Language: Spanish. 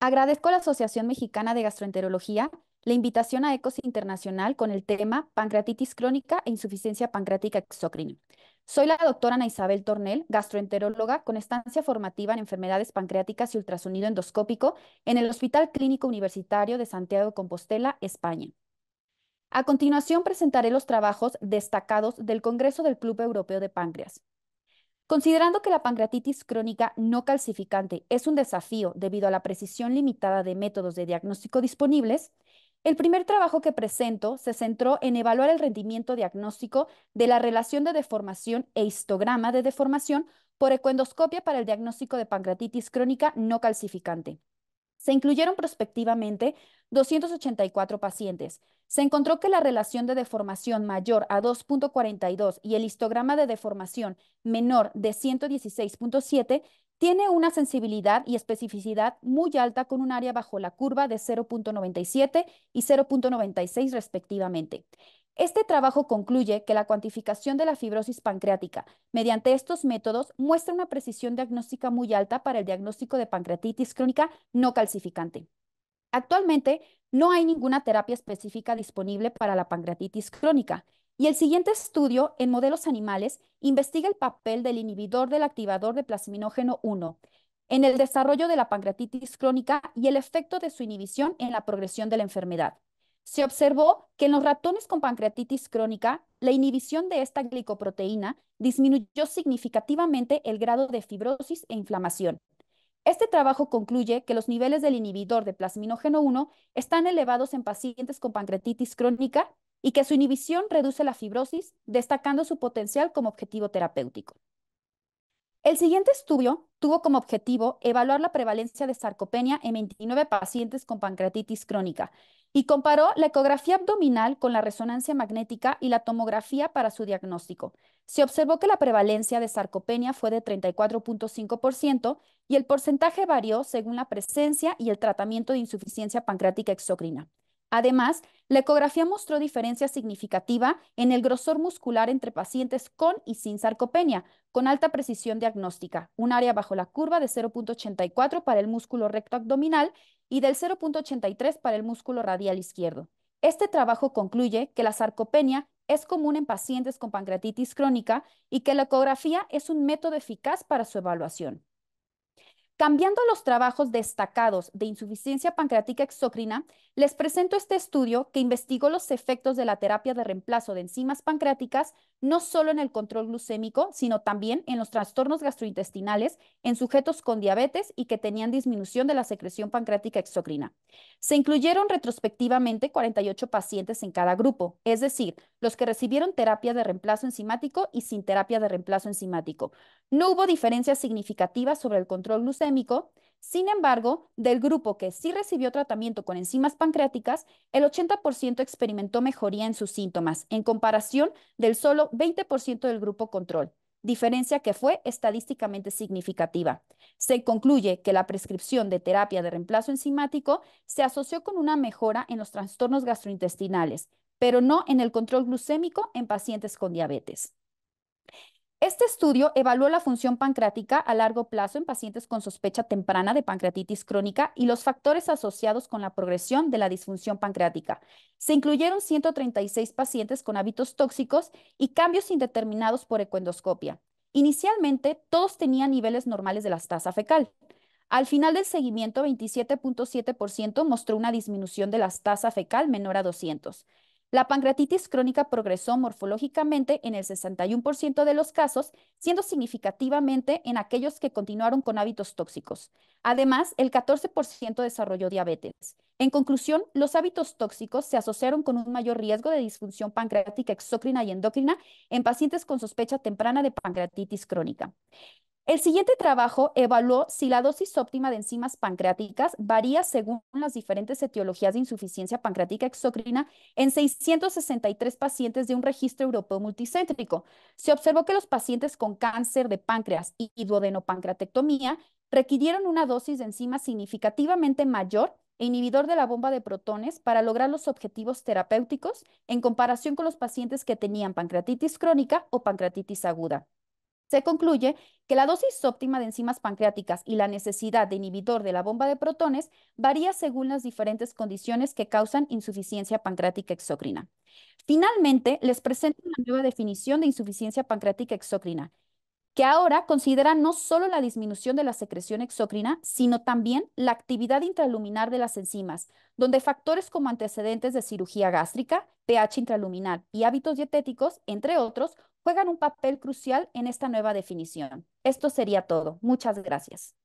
Agradezco a la Asociación Mexicana de Gastroenterología la invitación a ECOSI Internacional con el tema Pancreatitis crónica e insuficiencia pancreática exocrina. Soy la doctora Ana Isabel Tornel, gastroenteróloga con estancia formativa en enfermedades pancreáticas y ultrasonido endoscópico en el Hospital Clínico Universitario de Santiago de Compostela, España. A continuación presentaré los trabajos destacados del Congreso del Club Europeo de Páncreas, Considerando que la pancreatitis crónica no calcificante es un desafío debido a la precisión limitada de métodos de diagnóstico disponibles, el primer trabajo que presento se centró en evaluar el rendimiento diagnóstico de la relación de deformación e histograma de deformación por ecuendoscopia para el diagnóstico de pancreatitis crónica no calcificante. Se incluyeron prospectivamente 284 pacientes. Se encontró que la relación de deformación mayor a 2.42 y el histograma de deformación menor de 116.7 tiene una sensibilidad y especificidad muy alta con un área bajo la curva de 0.97 y 0.96 respectivamente. Este trabajo concluye que la cuantificación de la fibrosis pancreática mediante estos métodos muestra una precisión diagnóstica muy alta para el diagnóstico de pancreatitis crónica no calcificante. Actualmente no hay ninguna terapia específica disponible para la pancreatitis crónica y el siguiente estudio en modelos animales investiga el papel del inhibidor del activador de plasminógeno 1 en el desarrollo de la pancreatitis crónica y el efecto de su inhibición en la progresión de la enfermedad se observó que en los ratones con pancreatitis crónica, la inhibición de esta glicoproteína disminuyó significativamente el grado de fibrosis e inflamación. Este trabajo concluye que los niveles del inhibidor de plasminógeno 1 están elevados en pacientes con pancreatitis crónica y que su inhibición reduce la fibrosis, destacando su potencial como objetivo terapéutico. El siguiente estudio tuvo como objetivo evaluar la prevalencia de sarcopenia en 29 pacientes con pancreatitis crónica, y comparó la ecografía abdominal con la resonancia magnética y la tomografía para su diagnóstico. Se observó que la prevalencia de sarcopenia fue de 34.5% y el porcentaje varió según la presencia y el tratamiento de insuficiencia pancreática exocrina. Además, la ecografía mostró diferencia significativa en el grosor muscular entre pacientes con y sin sarcopenia, con alta precisión diagnóstica, un área bajo la curva de 0.84 para el músculo recto abdominal y del 0.83 para el músculo radial izquierdo. Este trabajo concluye que la sarcopenia es común en pacientes con pancreatitis crónica y que la ecografía es un método eficaz para su evaluación. Cambiando los trabajos destacados de insuficiencia pancreática exocrina, les presento este estudio que investigó los efectos de la terapia de reemplazo de enzimas pancreáticas no solo en el control glucémico, sino también en los trastornos gastrointestinales en sujetos con diabetes y que tenían disminución de la secreción pancreática exocrina. Se incluyeron retrospectivamente 48 pacientes en cada grupo, es decir, los que recibieron terapia de reemplazo enzimático y sin terapia de reemplazo enzimático. No hubo diferencias significativas sobre el control glucémico sin embargo, del grupo que sí recibió tratamiento con enzimas pancreáticas, el 80% experimentó mejoría en sus síntomas, en comparación del solo 20% del grupo control diferencia que fue estadísticamente significativa. Se concluye que la prescripción de terapia de reemplazo enzimático se asoció con una mejora en los trastornos gastrointestinales, pero no en el control glucémico en pacientes con diabetes. Este estudio evaluó la función pancreática a largo plazo en pacientes con sospecha temprana de pancreatitis crónica y los factores asociados con la progresión de la disfunción pancreática. Se incluyeron 136 pacientes con hábitos tóxicos y cambios indeterminados por ecuendoscopia. Inicialmente, todos tenían niveles normales de la tasa fecal. Al final del seguimiento, 27.7% mostró una disminución de la tasa fecal menor a 200. La pancreatitis crónica progresó morfológicamente en el 61% de los casos, siendo significativamente en aquellos que continuaron con hábitos tóxicos. Además, el 14% desarrolló diabetes. En conclusión, los hábitos tóxicos se asociaron con un mayor riesgo de disfunción pancreática exócrina y endocrina en pacientes con sospecha temprana de pancreatitis crónica. El siguiente trabajo evaluó si la dosis óptima de enzimas pancreáticas varía según las diferentes etiologías de insuficiencia pancreática exocrina en 663 pacientes de un registro europeo multicéntrico. Se observó que los pacientes con cáncer de páncreas y duodenopancreatectomía requirieron una dosis de enzimas significativamente mayor e inhibidor de la bomba de protones para lograr los objetivos terapéuticos en comparación con los pacientes que tenían pancreatitis crónica o pancreatitis aguda. Se concluye que la dosis óptima de enzimas pancreáticas y la necesidad de inhibidor de la bomba de protones varía según las diferentes condiciones que causan insuficiencia pancreática exócrina. Finalmente, les presento una nueva definición de insuficiencia pancreática exócrina, que ahora considera no solo la disminución de la secreción exócrina, sino también la actividad intraluminar de las enzimas, donde factores como antecedentes de cirugía gástrica, pH intraluminar y hábitos dietéticos, entre otros, juegan un papel crucial en esta nueva definición. Esto sería todo. Muchas gracias.